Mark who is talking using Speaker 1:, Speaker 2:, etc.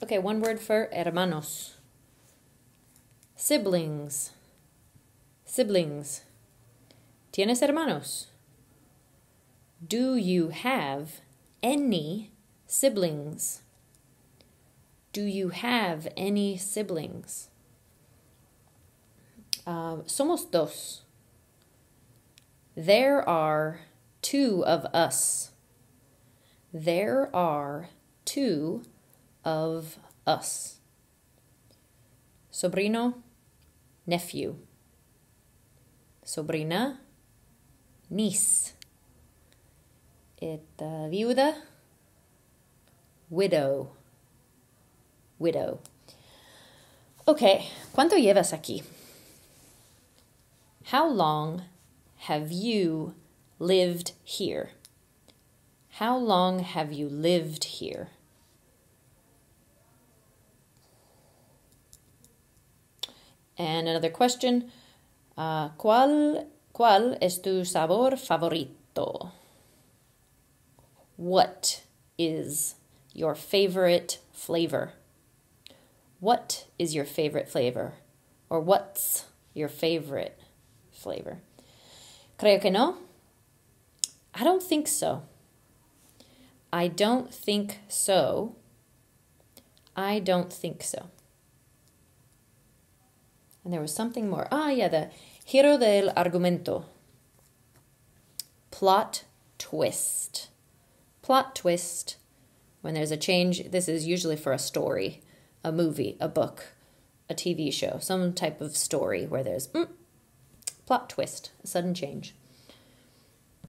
Speaker 1: Okay, one word for hermanos. Siblings. Siblings. ¿Tienes hermanos? Do you have any siblings? Do you have any siblings? Uh, somos dos. There are two of us. There are two of us. Sobrino, nephew. Sobrina, niece. Ita uh, viuda, widow. Widow. Okay, ¿cuánto llevas aquí? How long have you lived here? How long have you lived here? And another question. Uh, ¿Cuál ¿Cuál es tu sabor favorito? What is your favorite flavor? What is your favorite flavor? Or what's your favorite flavor? Creo que no. I don't think so. I don't think so. I don't think so. And there was something more. Ah, yeah, the giro del argumento. Plot twist. Plot twist. When there's a change, this is usually for a story, a movie, a book, a TV show, some type of story where there's mm, plot twist, a sudden change.